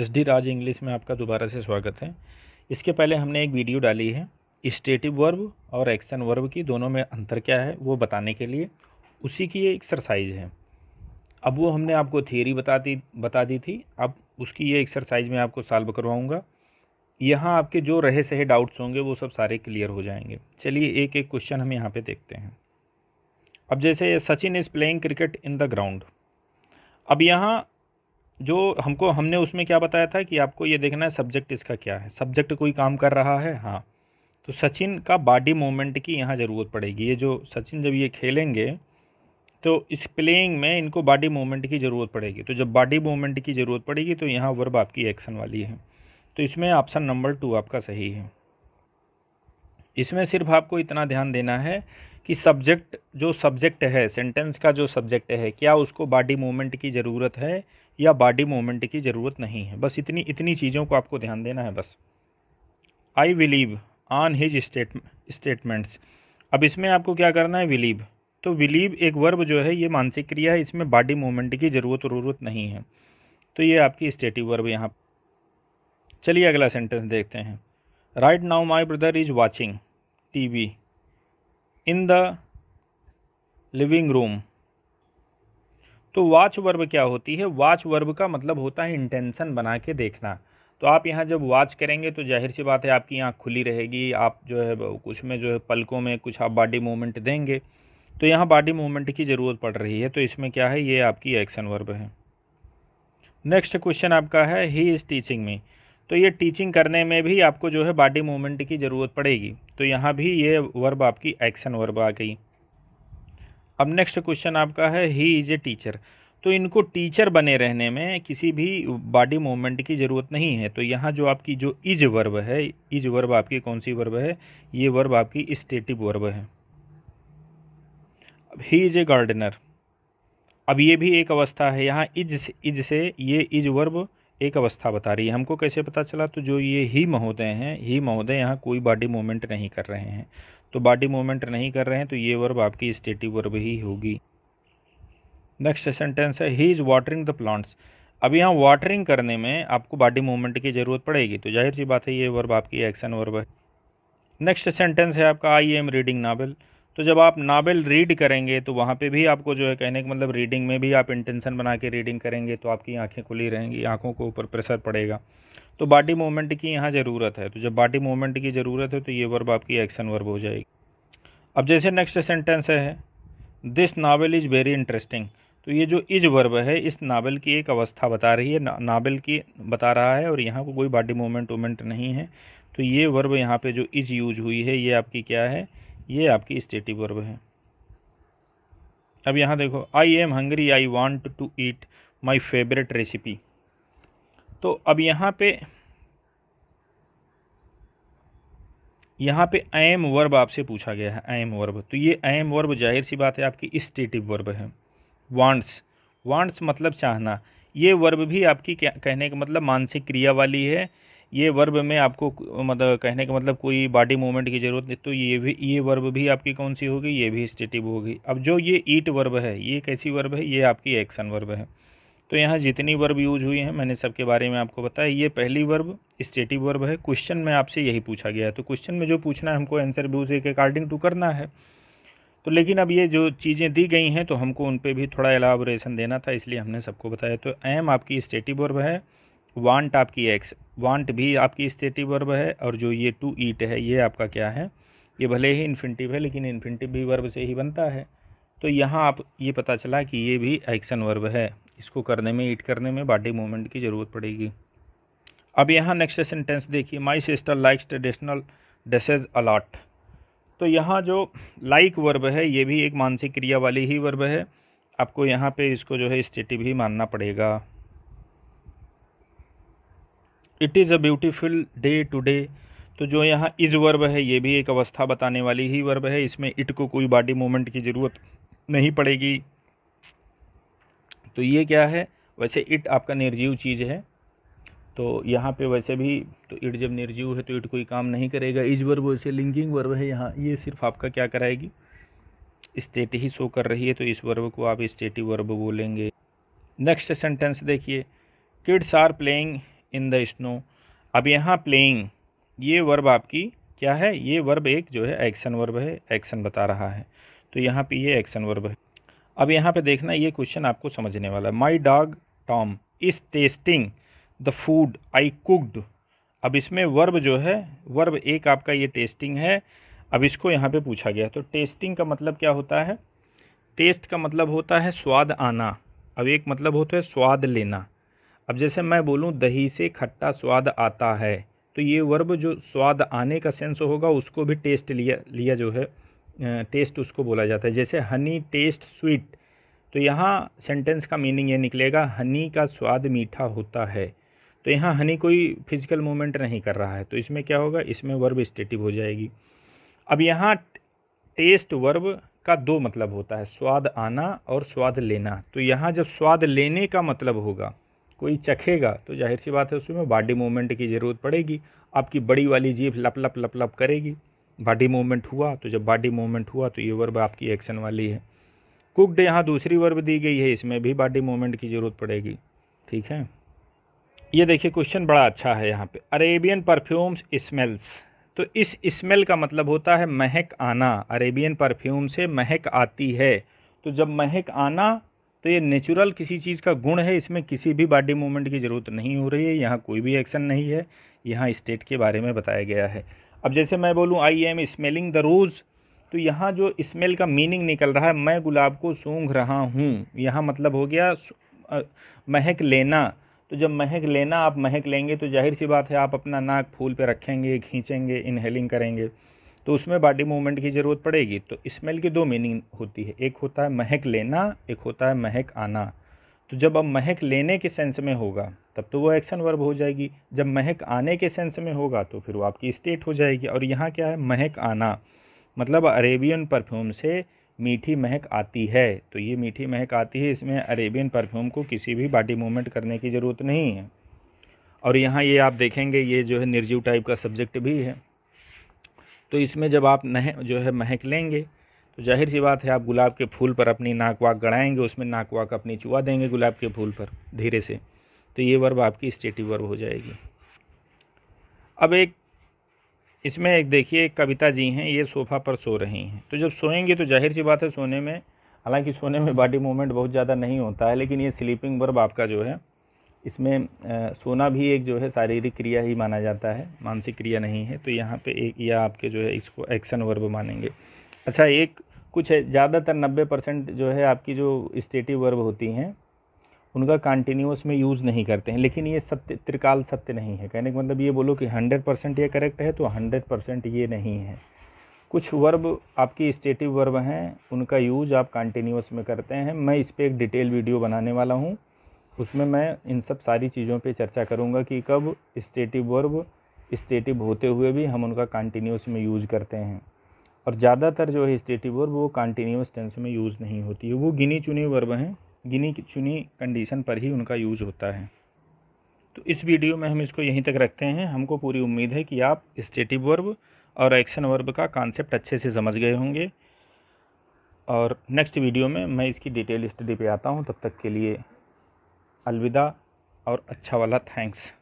S D राज English में आपका दोबारा से स्वागत है इसके पहले हमने एक वीडियो डाली है स्टेटिव वर्ब और एक्शन वर्ब की दोनों में अंतर क्या है वो बताने के लिए उसी की ये एक्सरसाइज है अब वो हमने आपको थियरी बता दी बता दी थी अब उसकी ये एक्सरसाइज में आपको सॉल्व करवाऊँगा यहाँ आपके जो रहे सहे डाउट्स होंगे वो सब सारे क्लियर हो जाएंगे चलिए एक एक क्वेश्चन हम यहाँ पर देखते हैं अब जैसे Sachin is playing cricket in the ground अब यहाँ जो हमको हमने उसमें क्या बताया था कि आपको ये देखना है सब्जेक्ट इसका क्या है सब्जेक्ट कोई काम कर रहा है हाँ तो सचिन का बॉडी मूवमेंट की यहाँ ज़रूरत पड़ेगी ये जो सचिन जब ये खेलेंगे तो इस प्लेइंग में इनको बॉडी मूवमेंट की ज़रूरत पड़ेगी तो जब बॉडी मूवमेंट की ज़रूरत पड़ेगी तो यहाँ वर्ब आपकी एक्शन वाली है तो इसमें ऑप्शन नंबर टू आपका सही है इसमें सिर्फ आपको इतना ध्यान देना है कि सब्जेक्ट जो सब्जेक्ट है सेंटेंस का जो सब्जेक्ट है क्या उसको बॉडी मूवमेंट की ज़रूरत है या बॉडी मूवमेंट की ज़रूरत नहीं है बस इतनी इतनी चीज़ों को आपको ध्यान देना है बस I believe on his statements अब इसमें आपको क्या करना है विलीव तो विलीव एक वर्ब जो है ये मानसिक क्रिया है इसमें बॉडी मूवमेंट की ज़रूरत ज़रूरत नहीं है तो ये आपकी स्टेटिव वर्ब यहाँ चलिए अगला सेंटेंस देखते हैं right now my brother is watching T V in the living room तो वाच वर्ब क्या होती है वाच वर्ब का मतलब होता है इंटेंसन बना के देखना तो आप यहाँ जब वाच करेंगे तो जाहिर सी बात है आपकी आँख खुली रहेगी आप जो है कुछ में जो है पलकों में कुछ आप बॉडी मूवमेंट देंगे तो यहाँ बॉडी मूवमेंट की ज़रूरत पड़ रही है तो इसमें क्या है ये आपकी एक्शन वर्ब है नेक्स्ट क्वेश्चन आपका है ही इज़ टीचिंग में तो ये टीचिंग करने में भी आपको जो है बॉडी मूवमेंट की ज़रूरत पड़ेगी तो यहाँ भी ये वर्ब आपकी एक्शन वर्ब आ गई अब नेक्स्ट क्वेश्चन आपका है ही इज़ ए टीचर तो इनको टीचर बने रहने में किसी भी बॉडी मूवमेंट की ज़रूरत नहीं है तो यहाँ जो आपकी जो इज वर्ब है इज वर्ब आपकी कौन सी वर्ब है ये वर्ब आपकी स्टेटिव वर्ब है अब ही इज़ ए गार्डनर अब ये भी एक अवस्था है यहाँ इज से इज से ये इज वर्ब एक अवस्था बता रही है हमको कैसे पता चला तो जो ये ही महोदय हैं ही महोदय यहाँ कोई बॉडी मूवमेंट नहीं कर रहे हैं तो बॉडी मूवमेंट नहीं कर रहे हैं तो ये वर्ब आपकी स्टेटिव वर्ब ही होगी नेक्स्ट सेंटेंस है he is watering the plants अब यहाँ वाटरिंग करने में आपको बॉडी मूवमेंट की ज़रूरत पड़ेगी तो जाहिर सी बात है ये वर्ब आपकी एक्शन वर्ब है नेक्स्ट सेंटेंस है आपका आई एम रीडिंग नावल तो जब आप नावल रीड करेंगे तो वहाँ पे भी आपको जो है कहने का मतलब रीडिंग में भी आप इंटेंशन बना के रीडिंग करेंगे तो आपकी आंखें खुली रहेंगी आंखों के ऊपर प्रेशर पड़ेगा तो बाटी मूवमेंट की यहाँ ज़रूरत है तो जब बाटी मूवमेंट की ज़रूरत है तो ये वर्ब आपकी एक्शन वर्ब हो जाएगी अब जैसे नेक्स्ट सेंटेंस है this novel is very interesting तो ये जो इज वर्ब है इस नावल की एक अवस्था बता रही है ना, नावल की बता रहा है और यहाँ को कोई बाडी मूवमेंट वूमेंट नहीं है तो ये वर्ब यहाँ पे जो इज यूज हुई है ये आपकी क्या है ये आपकी स्टेटिव वर्ब है अब यहाँ देखो I am hungry I want to eat my favourite recipe तो अब यहाँ पे यहाँ पे एम वर्ब आपसे पूछा गया है एम वर्ब तो ये एम वर्ब जाहिर सी बात है आपकी स्टेटिव वर्ब है वांट्स वांट्स मतलब चाहना ये वर्ब भी आपकी कहने का मतलब मानसिक क्रिया वाली है ये वर्ब में आपको मतलब कहने का मतलब कोई बॉडी मूवमेंट की ज़रूरत नहीं तो ये भी ये वर्ब भी आपकी कौन सी होगी ये भी स्टेटिव होगी अब जो ये ईट वर्ब है ये कैसी वर्ब है ये आपकी एक्शन वर्ब है तो यहाँ जितनी वर्ब यूज हुई हैं मैंने सबके बारे में आपको बताया ये पहली वर्ब स्टेटिव वर्ब है क्वेश्चन में आपसे यही पूछा गया है तो क्वेश्चन में जो पूछना है हमको आंसर भी उसे के अकॉर्डिंग टू करना है तो लेकिन अब ये जो चीज़ें दी गई हैं तो हमको उन पर भी थोड़ा एलाबोरेशन देना था इसलिए हमने सबको बताया तो एम आपकी स्टेटिव वर्ब है वांट आपकी एक्स वांट भी आपकी स्टेटिव वर्ब है और जो ये टू ईट है ये आपका क्या है ये भले ही इन्फिनटिव है लेकिन इन्फिनटिव भी वर्ब से ही बनता है तो यहाँ आप ये पता चला कि ये भी एक्शन वर्ब है इसको करने में ईट करने में बॉडी मूवमेंट की ज़रूरत पड़ेगी अब यहाँ नेक्स्ट सेंटेंस देखिए my sister likes traditional dresses a lot तो यहाँ जो लाइक वर्ब है ये भी एक मानसिक क्रिया वाली ही वर्ब है आपको यहाँ पे इसको जो है स्टेटिव ही मानना पड़ेगा it is a beautiful day today तो जो यहाँ इज़ वर्ब है ये भी एक अवस्था बताने वाली ही वर्ब है इसमें इट को कोई बॉडी मूवमेंट की ज़रूरत नहीं पड़ेगी तो ये क्या है वैसे इट आपका निर्जीव चीज़ है तो यहाँ पे वैसे भी तो इट जब निर्जीव है तो इट कोई काम नहीं करेगा इज वर्ब वैसे लिंगिंग वर्ब है यहाँ ये सिर्फ आपका क्या कराएगी स्टेट ही शो कर रही है तो इस वर्ब को आप स्टेटी वर्ब बोलेंगे नेक्स्ट सेंटेंस देखिए kids are playing in the snow अब यहाँ प्लेइंग ये वर्ब आपकी क्या है ये वर्ब एक जो है एक्शन वर्ब है एक्शन बता रहा है तो यहाँ पे ये एक्शन वर्ब है अब यहाँ पे देखना ये क्वेश्चन आपको समझने वाला है my dog Tom is tasting the food I cooked अब इसमें वर्ब जो है वर्ब एक आपका ये टेस्टिंग है अब इसको यहाँ पे पूछा गया तो टेस्टिंग का मतलब क्या होता है टेस्ट का मतलब होता है स्वाद आना अब एक मतलब होता है स्वाद लेना अब जैसे मैं बोलूँ दही से खट्टा स्वाद आता है तो ये वर्ब जो स्वाद आने का सेंस होगा उसको भी टेस्ट लिया लिया जो है टेस्ट उसको बोला जाता है जैसे हनी टेस्ट स्वीट तो यहाँ सेंटेंस का मीनिंग ये निकलेगा हनी का स्वाद मीठा होता है तो यहाँ हनी कोई फिजिकल मूवमेंट नहीं कर रहा है तो इसमें क्या होगा इसमें वर्ब स्टेटिव हो जाएगी अब यहाँ टेस्ट वर्ब का दो मतलब होता है स्वाद आना और स्वाद लेना तो यहाँ जब स्वाद लेने का मतलब होगा कोई चखेगा तो जाहिर सी बात है उसमें बॉडी मूवमेंट की ज़रूरत पड़ेगी आपकी बड़ी वाली जीभ लप लप लप लप करेगी बॉडी मूवमेंट हुआ तो जब बॉडी मूवमेंट हुआ तो ये वर्ब आपकी एक्शन वाली है कुकड यहाँ दूसरी वर्ब दी गई है इसमें भी बॉडी मूवमेंट की ज़रूरत पड़ेगी ठीक है ये देखिए क्वेश्चन बड़ा अच्छा है यहाँ पे अरेबियन परफ्यूम्स स्मेल्स तो इस स्मेल का मतलब होता है महक आना अरेबियन परफ्यूम से महक आती है तो जब महक आना तो ये नेचुरल किसी चीज़ का गुण है इसमें किसी भी बॉडी मूवमेंट की ज़रूरत नहीं हो रही है यहाँ कोई भी एक्शन नहीं है यहाँ स्टेट के बारे में बताया गया है अब जैसे मैं बोलूँ I am smelling the rose तो यहाँ जो स्मेल का मीनिंग निकल रहा है मैं गुलाब को सूंघ रहा हूँ यहाँ मतलब हो गया महक लेना तो जब महक लेना आप महक लेंगे तो जाहिर सी बात है आप अपना नाक फूल पे रखेंगे खींचेंगे इनहेलिंग करेंगे तो उसमें बॉडी मूवमेंट की ज़रूरत पड़ेगी तो स्मेल की दो मीनिंग होती है एक होता है महक लेना एक होता है महक आना तो जब अब महक लेने के सेंस में होगा तब तो वो एक्शन वर्ब हो जाएगी जब महक आने के सेंस में होगा तो फिर वो आपकी स्टेट हो जाएगी और यहाँ क्या है महक आना मतलब अरेबियन परफ्यूम से मीठी महक आती है तो ये मीठी महक आती है इसमें अरेबियन परफ्यूम को किसी भी बॉडी मूवमेंट करने की ज़रूरत नहीं है और यहाँ ये आप देखेंगे ये जो है निर्जीव टाइप का सब्जेक्ट भी है तो इसमें जब आप नह जो है महक लेंगे तो जाहिर सी बात है आप गुलाब के फूल पर अपनी नाक वाक गड़ाएंगे उसमें नाक वाक अपनी चुआ देंगे गुलाब के फूल पर धीरे से तो ये वर्ब आपकी स्टेटिव वर्ब हो जाएगी अब एक इसमें एक देखिए एक कविता जी हैं ये सोफ़ा पर सो रही हैं तो जब सोएंगे तो जाहिर सी बात है सोने में हालांकि सोने में बॉडी मूवमेंट बहुत ज़्यादा नहीं होता है लेकिन ये स्लीपिंग वर्ब आपका जो है इसमें आ, सोना भी एक जो है शारीरिक क्रिया ही माना जाता है मानसिक क्रिया नहीं है तो यहाँ पे एक या आपके जो है इसको एक्शन वर्ब मानेंगे अच्छा एक कुछ है ज़्यादातर नब्बे परसेंट जो है आपकी जो स्टेटिव वर्ब होती हैं उनका कॉन्टीन्यूस में यूज़ नहीं करते हैं लेकिन ये सत्य त्रिकाल सत्य नहीं है कहने का मतलब ये बोलो कि हंड्रेड परसेंट ये करेक्ट है तो हंड्रेड परसेंट ये नहीं है कुछ वर्ब आपकी स्टेटिव वर्ब हैं उनका यूज आप कॉन्टीन्यूस में करते हैं मैं इस पर एक डिटेल वीडियो बनाने वाला हूँ उसमें मैं इन सब सारी चीज़ों पर चर्चा करूँगा कि कब स्टेटिव वर्ब स्टेटिव होते हुए भी हम उनका कॉन्टीन्यूस में यूज करते हैं और ज़्यादातर जो है स्टेटिव वर्ब वो कॉन्टीन्यूस टेंस में यूज़ नहीं होती है वो गिनी चुनी वर्ब हैं गिनी चुनी कंडीशन पर ही उनका यूज़ होता है तो इस वीडियो में हम इसको यहीं तक रखते हैं हमको पूरी उम्मीद है कि आप स्टेटिव वर्ब और एक्शन वर्ब का कॉन्सेप्ट अच्छे से समझ गए होंगे और नेक्स्ट वीडियो में मैं इसकी डिटेल स्टडी पे आता हूँ तब तक के लिए अलविदा और अच्छा वाला थैंक्स